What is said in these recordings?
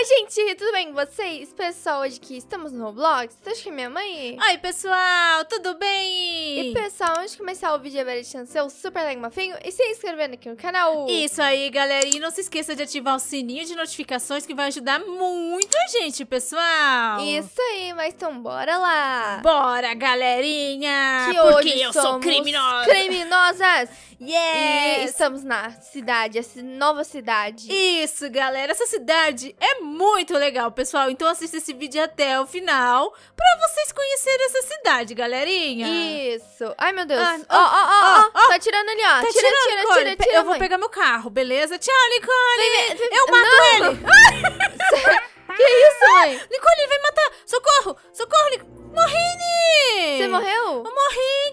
Oi, gente, tudo bem com vocês? Pessoal, hoje que estamos no Roblox, tá acha que é minha mãe. Oi, pessoal, tudo bem? E, pessoal, antes de começar o vídeo, chance, deixando seu super like mafinho e se inscrevendo aqui no canal. Isso aí, galera, e não se esqueça de ativar o sininho de notificações que vai ajudar muito a gente, pessoal. Isso aí, mas então bora lá. Bora, galerinha, que porque eu sou criminosa. criminosas. Yes! E estamos na cidade, essa nova cidade. Isso, galera. Essa cidade é muito legal, pessoal. Então assista esse vídeo até o final pra vocês conhecerem essa cidade, galerinha. Isso. Ai, meu Deus. Ó, ó, ó, ó. Tá tirando ali, ó. Tá tira, tirando, tira, Nicole. tira, tira, Eu mãe. vou pegar meu carro, beleza? Tchau, Nicole! Vem, vem, eu mato não. ele! Que isso, mãe? Nicole, vem matar! Socorro! Socorro, Nicole! Morri! Você morreu? Eu morri!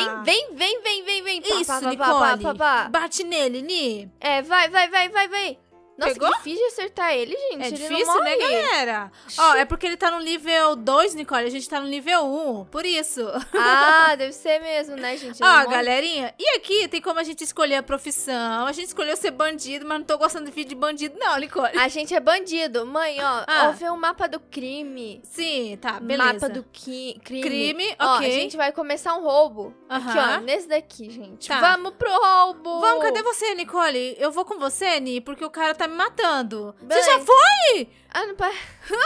Ah. Vem, vem, vem, vem, vem, vem. Isso, pá, pá, Nicole. Pá, pá, pá, pá. Bate nele, Ni. É, vai, vai, vai, vai, vai. Nossa, Pegou? difícil de acertar ele, gente. É ele difícil, né, galera? Ó, é porque ele tá no nível 2, Nicole. A gente tá no nível 1. Um, por isso. Ah, deve ser mesmo, né, gente? Ó, galerinha. E aqui tem como a gente escolher a profissão. A gente escolheu ser bandido, mas não tô gostando de vídeo de bandido, não, Nicole. A gente é bandido. Mãe, ó, ah. ó, vê o um mapa do crime. Sim, tá, beleza. Mapa do crime. Crime, ok. Ó, a gente vai começar um roubo. Uh -huh. Aqui, ó, nesse daqui, gente. Tá. Vamos pro roubo. Vamos, cadê você, Nicole? Eu vou com você, Ni, porque o cara tá me matando. Mãe. Você já foi? Ah, não pai.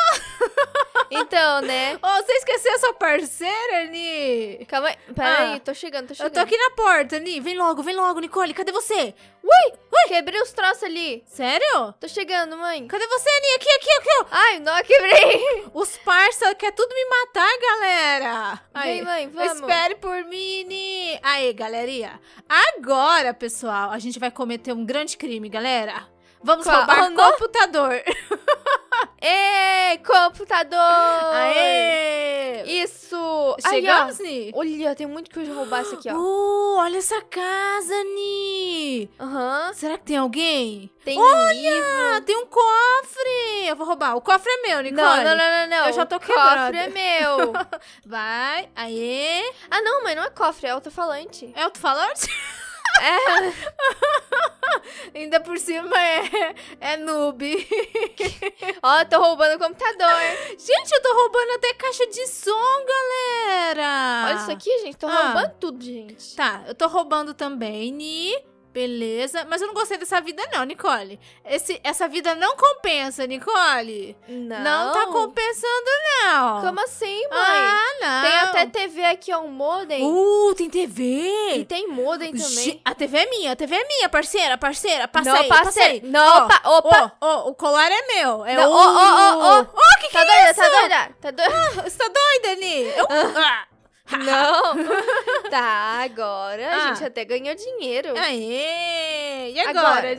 então, né? Oh, você esqueceu a sua parceira, Ni? Calma aí. ah. tô chegando, tô chegando. Eu tô aqui na porta, Ni. Vem logo, vem logo, Nicole. Cadê você? Ui, ui. Quebrei os troços ali. Sério? Tô chegando, mãe. Cadê você, Ni? Aqui, aqui, aqui. Ai, não, quebrei. Os parça quer tudo me matar, galera. Aí, vem, mãe, vamos. Espere por mim, Ni. Aí, galeria. Agora, pessoal, a gente vai cometer um grande crime, galera. Vamos roubar o computador. Ê, computador! Aê! Isso! Chegamos, Ni? Olha, tem muito que eu roubar isso aqui, ó. Uh, olha essa casa, Ni! Aham. Uhum. Será que tem alguém? Tem Olha, livro. tem um cofre! Eu vou roubar. O cofre é meu, Nicole. Não, não, não, não. Eu já tô o quebrada. O cofre é meu. Vai. Aê. Ah, não, mas não é cofre, é alto-falante. É alto-falante? é. Ainda por cima é, é noob. Ó, oh, tô roubando o computador. Gente, eu tô roubando até caixa de som, galera. Olha isso aqui, gente. Tô ah. roubando tudo, gente. Tá, eu tô roubando também. E Beleza, mas eu não gostei dessa vida não, Nicole. Esse, essa vida não compensa, Nicole. Não. Tá não tá compensando, não. Como assim, mãe? Ah, não. Tem até TV aqui, ó, um modem. Uh, tem TV. E tem modem também. A TV é minha, a TV é minha, parceira, parceira. passei. não, aí, parceira. Não, opa, opa. Ô, oh, oh, o colar é meu. É o... Ô, ô, ô, ô. Ô, que tá que é doida, é isso? Tá doida, tá doida. Ah, você tá doida, Ni? Eu... Ah. Não! tá, agora ah. a gente ah. até ganhou dinheiro. Aê! E agora, agora,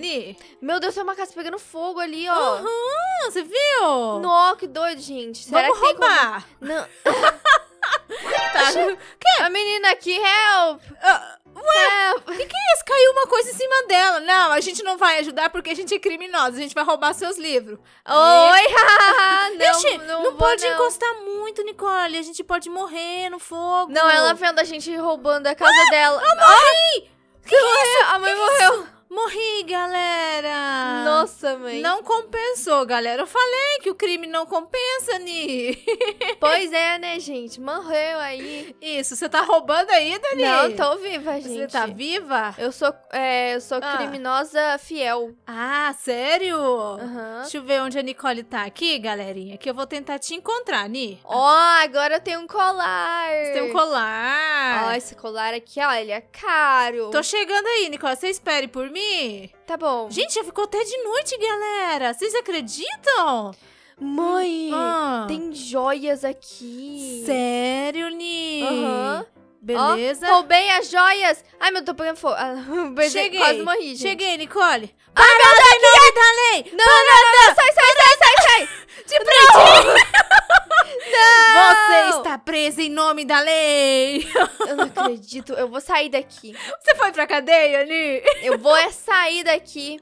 Meu Deus, tem uma casa pegando fogo ali, ó. Uhum, você viu? No, que doido, gente. Será Vamos que roubar! Como... Não. tá. A menina aqui, help! Uh. Ué, o que, que é isso? Caiu uma coisa em cima dela. Não, a gente não vai ajudar porque a gente é criminosa. A gente vai roubar seus livros. Oi, não, Ixi, não, não vou, pode não. encostar muito, Nicole. A gente pode morrer no fogo. Não, ela vendo a gente roubando a casa ah, dela. Eu morri! Ah, que, que, isso? A mãe morreu. Isso? Morri, galera! Nossa, mãe. Não compensou, galera. Eu falei que o crime não compensa, Ni. Pois é, né, gente? Morreu aí. Isso, você tá roubando aí, Dani? Não, tô viva, gente. Você tá viva? Eu sou, é, eu sou ah. criminosa fiel. Ah, sério? Uhum. Deixa eu ver onde a Nicole tá aqui, galerinha, que eu vou tentar te encontrar, Ni. Ó, oh, agora eu tenho um colar. Você tem um colar. Ó, oh, esse colar aqui, ó ele é caro. Tô chegando aí, Nicole. Você espere por mim dormir? Tá bom. Gente, já ficou até de noite, galera. Vocês acreditam? Mãe, ah. tem joias aqui. Sério, Ni? Aham. Uhum. Beleza? Oh, roubei as joias. Ai, meu, tô pegando fogo. Ah, Cheguei. Quase morri, gente. Cheguei, Nicole. Para ah, não, daqui! Não, não, não, não, sai, sai, sai, sai, sai. De não. Não! Você está presa em nome da lei! Eu não acredito, eu vou sair daqui. Você foi pra cadeia, Li? Eu vou é sair daqui.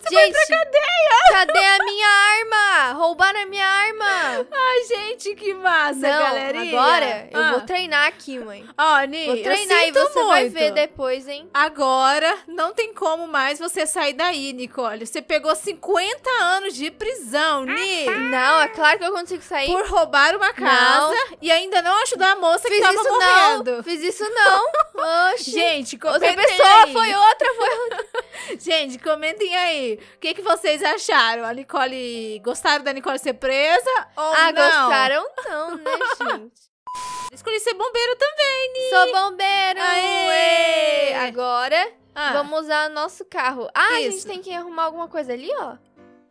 Você gente, foi pra cadeia! Cadê a minha arma? Roubaram a minha arma! Ai, gente, que massa, Não, galerinha! agora ah. eu vou ah. treinar aqui, mãe. Ó, oh, Ni, Vou treinar e você muito. vai ver depois, hein? Agora, não tem como mais você sair daí, Nicole. Você pegou 50 anos de prisão, Ni! Não, é claro que eu consigo sair. Por roubar roubar uma casa não. e ainda não ajudar a moça fiz que tava isso morrendo. Não, fiz isso não. Oxi. Gente, outra pessoa aí. foi outra, foi Gente, comentem aí. O que, que vocês acharam? A Nicole. Gostaram da Nicole ser presa? Ou ah, não? gostaram não, né, gente? Escolhi ser bombeiro também, Ni. Sou bombeiro! Aê! Agora ah. vamos usar nosso carro. Ah, Isso. a gente tem que arrumar alguma coisa ali, ó.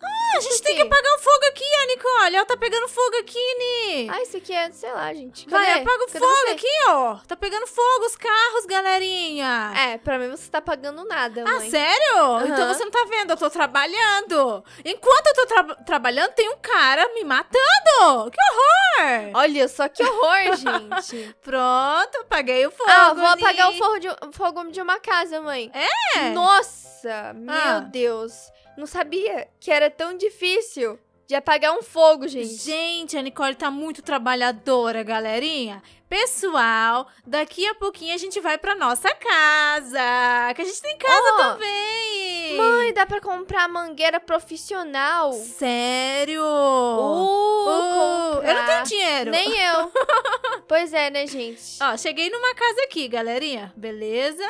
Ah, a gente tem que apagar o fogo aqui, a Nicole. Ela tá pegando fogo aqui, Ni. Ah, isso aqui é, sei lá, gente. Cadê? Vai, apaga o Cadê fogo você? aqui, ó. Tá pegando fogo os carros, galerinha. É, pra mim você tá pagando nada, ah, mãe. Ah, sério? Uhum. Então você não tá vendo, eu tô trabalhando. Enquanto eu tô tra trabalhando, tem um cara me matando. Que horror! Olha só que horror, gente. Pronto, apaguei o fogo, Ah, vou Ni. apagar o fogo, de, o fogo de uma casa, mãe. É? Nossa, meu ah. Deus. Não sabia que era tão difícil de apagar um fogo, gente. Gente, a Nicole tá muito trabalhadora, galerinha. Pessoal, daqui a pouquinho a gente vai pra nossa casa, que a gente tem casa oh, também. Mãe, dá pra comprar mangueira profissional. Sério? Uh, uh eu não tenho dinheiro. Nem eu. pois é, né, gente? Ó, cheguei numa casa aqui, galerinha. Beleza?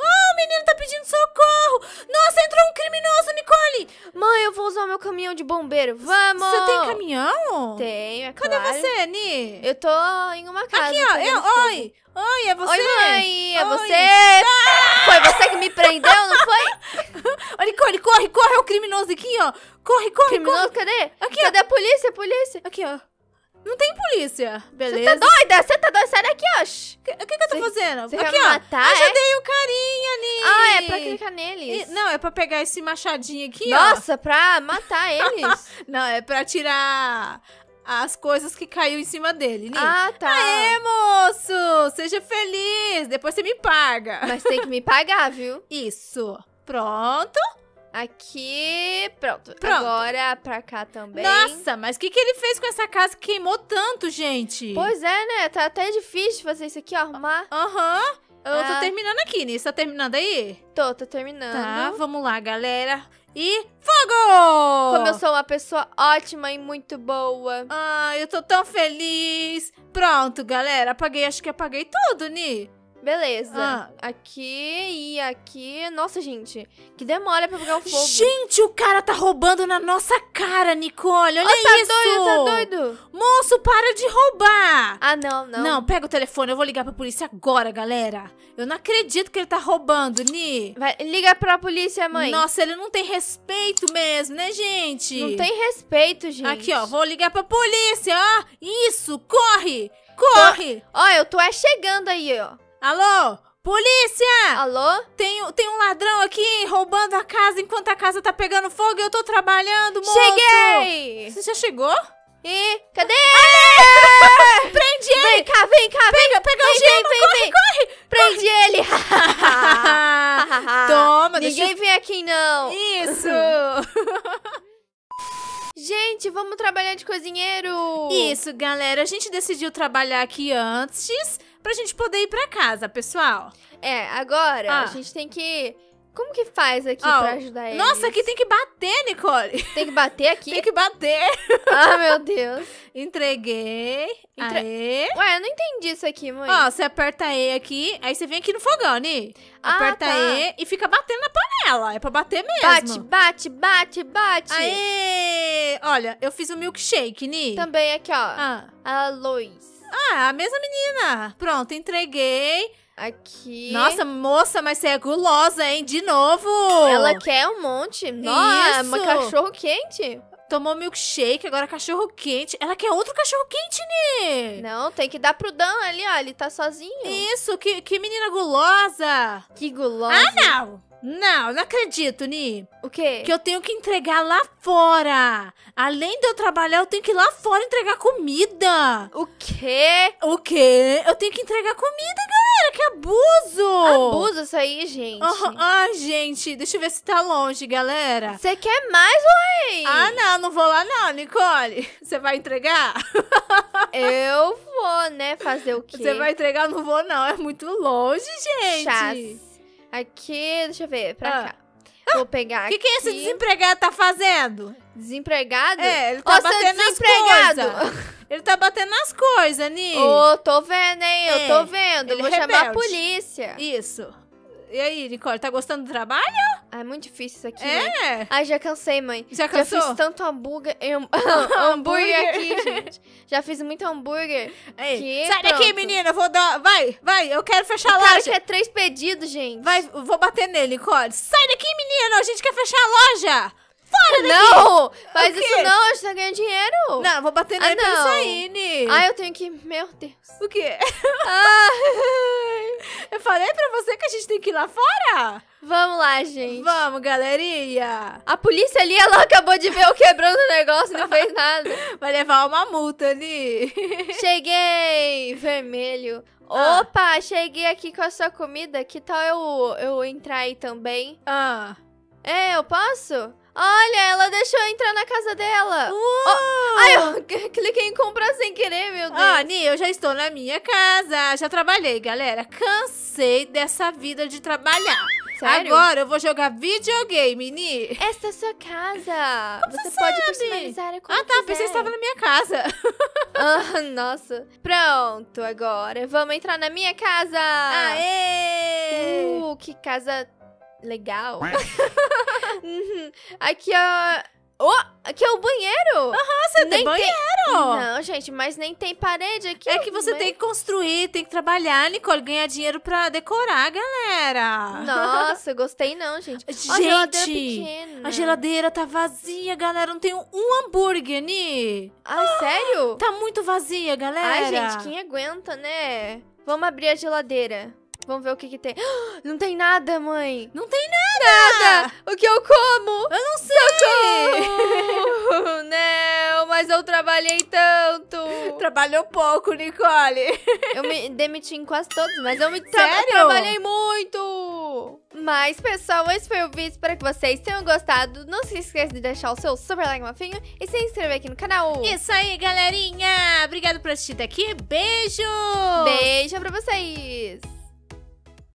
Oh, o menino tá pedindo socorro! Nossa, entrou um criminoso, Nicole! Mãe, eu vou usar o meu caminhão de bombeiro. Vamos! Você tem caminhão? Tenho, é claro. Cadê você, Ni? Eu tô em uma casa. Aqui, ó. É, eu, oi! Oi, é você? Oi, mãe! É oi. você? Ah! Foi você que me prendeu, não foi? Ô, Nicole, corre, corre! É o criminoso aqui, ó! Corre, corre, criminoso, corre! Criminoso, cadê? Aqui, Cadê ó. a polícia? A polícia? Aqui, ó. Não tem polícia, tá beleza? Você tá doida? Você tá doida? Sai daqui, ó. O que, que eu tô cê, fazendo? Cê aqui, ó. Matar, eu já é? dei o carinha ali. Ah, é pra clicar neles. E, não, é pra pegar esse machadinho aqui, Nossa, ó. Nossa, pra matar eles? não, é pra tirar as coisas que caiu em cima dele, né? Ah, tá. Aê, moço! Seja feliz! Depois você me paga. Mas tem que me pagar, viu? Isso. Pronto. Aqui, pronto. pronto. Agora pra cá também. Nossa, mas o que, que ele fez com essa casa que queimou tanto, gente? Pois é, né? Tá até difícil fazer isso aqui, ó, arrumar. Aham. Eu ah. tô terminando aqui, Nis. Tá terminando aí? Tô, tô terminando. Tá, vamos lá, galera. E fogo! Como eu sou uma pessoa ótima e muito boa. Ah, eu tô tão feliz. Pronto, galera. Apaguei, acho que apaguei tudo, Ni. Beleza. Ah. Aqui e aqui. Nossa, gente. Que demora pra pegar o fogo. Gente, o cara tá roubando na nossa cara, Nicole. Olha oh, tá isso. Doido, tá doido. Moço, para de roubar. Ah, não, não. Não, pega o telefone. Eu vou ligar pra polícia agora, galera. Eu não acredito que ele tá roubando, Ni. Vai, liga pra polícia, mãe. Nossa, ele não tem respeito mesmo, né, gente? Não tem respeito, gente. Aqui, ó. Vou ligar pra polícia, ó. Isso, corre. Corre. Ó, tô... eu tô é chegando aí, ó. Alô? Polícia! Alô? Tem, tem um ladrão aqui roubando a casa enquanto a casa tá pegando fogo e eu tô trabalhando, moço! Cheguei! Você já chegou? E cadê? Ele? Ah, é! Prendi ele! Vem cá, vem cá, pega, vem! Pega vem, o Gino, vem, corre, vem. corre! Prendi corre. ele! Toma, Ninguém deixa... Ninguém vem aqui, não! Isso! Gente, vamos trabalhar de cozinheiro! Isso, galera. A gente decidiu trabalhar aqui antes pra gente poder ir pra casa, pessoal. É, agora ah. a gente tem que. Como que faz aqui oh. pra ajudar eles? Nossa, aqui tem que bater, Nicole. Tem que bater aqui? tem que bater. Ah, meu Deus. Entreguei. Entre... Aê. Ué, eu não entendi isso aqui, mãe. Ó, oh, você aperta E aqui, aí você vem aqui no fogão, Ni. Ah, aperta tá. E e fica batendo na panela. É pra bater mesmo. Bate, bate, bate, bate. Aê! Olha, eu fiz o um milkshake, Ni. Também aqui, ó. Ah. A luz. Ah, a mesma menina. Pronto, entreguei. Aqui. Nossa, moça, mas você é gulosa, hein? De novo! Ela quer um monte. Nossa, Isso. cachorro quente. Tomou milkshake, agora cachorro quente. Ela quer outro cachorro quente, Ni! Não, tem que dar pro Dan ali, ó. Ele tá sozinho. Isso, que, que menina gulosa! Que gulosa! Ah, não! Não, não acredito, Ni. O quê? Que eu tenho que entregar lá fora. Além de eu trabalhar, eu tenho que ir lá fora entregar comida. O quê? O quê? Eu tenho que entregar comida, galera. Que abuso. Abuso isso aí, gente. Oh, ah, gente. Deixa eu ver se tá longe, galera. Você quer mais, Wayne? Ah, não. Não vou lá, não, Nicole. Você vai entregar? eu vou, né? Fazer o quê? Você vai entregar? não vou, não. É muito longe, gente. Chás. Aqui, deixa eu ver, pra ah. cá. Vou pegar O que, que esse é desempregado tá fazendo? Desempregado? É, ele tá batendo nas coisas. Ele tá batendo nas coisas, Ni. Ô, tô vendo, hein? É. Eu tô é, vendo. Ele Vou rebelde. chamar a polícia. Isso. E aí, Nicole, tá gostando do trabalho? Ah, é muito difícil isso aqui. É. Né? Ai, já cansei, mãe. Já cansou? Já fiz tanto hambúrguer. hambúrguer aqui, gente. Já fiz muito hambúrguer. Aí, sai pronto. daqui, menina. Vou dar. Vai, vai. Eu quero fechar a loja. Cara, que é três pedidos, gente. Vai, vou bater nele, Nicole. Sai daqui, menina. A gente quer fechar a loja. Fora daqui! Não! Faz isso não? A gente tá ganhando dinheiro! Não, vou bater na ah, não. Saine. Ah, eu tenho que... Meu Deus. O quê? Ai. Eu falei pra você que a gente tem que ir lá fora? Vamos lá, gente. Vamos, galerinha. A polícia ali, ela acabou de ver eu quebrando o negócio e não fez nada. Vai levar uma multa ali. Cheguei! Vermelho. Ah. Opa, cheguei aqui com a sua comida. Que tal eu, eu entrar aí também? Ah. É, eu posso? Olha, ela deixou eu entrar na casa dela. Oh, ai, eu cliquei em comprar sem querer, meu Deus. Ah, Ni, eu já estou na minha casa. Já trabalhei, galera. Cansei dessa vida de trabalhar. Sério? Agora eu vou jogar videogame, Ni. Essa é a sua casa. Como você, você pode personalizar a Ah, tá. Quiser. Pensei que estava na minha casa. ah, nossa. Pronto, agora vamos entrar na minha casa. Aê! Uh, que casa legal. Uhum. Aqui é. Oh, aqui é o banheiro! Aham, uhum, você nem tem banheiro! Tem... Não, gente, mas nem tem parede aqui. É que você banheiro. tem que construir, tem que trabalhar, Nicole, ganhar dinheiro pra decorar, galera! Nossa, gostei não, gente. Gente! A geladeira, pequena. a geladeira tá vazia, galera, não tem um hambúrguer, Ni! Ai, ah, sério? Tá muito vazia, galera! Ai, gente, quem aguenta, né? Vamos abrir a geladeira. Vamos ver o que que tem. Não tem nada, mãe. Não tem nada. Nada. O que eu como? Eu não sei. Socorro. não, mas eu trabalhei tanto. Trabalhou pouco, Nicole. eu me demiti em quase todos, mas eu me tra Sério? trabalhei muito. Mas, pessoal, esse foi o vídeo. Espero que vocês tenham gostado. Não se esqueça de deixar o seu super like mafinho e se inscrever aqui no canal. Isso aí, galerinha. Obrigada por assistir daqui. aqui. Beijo. Beijo pra vocês.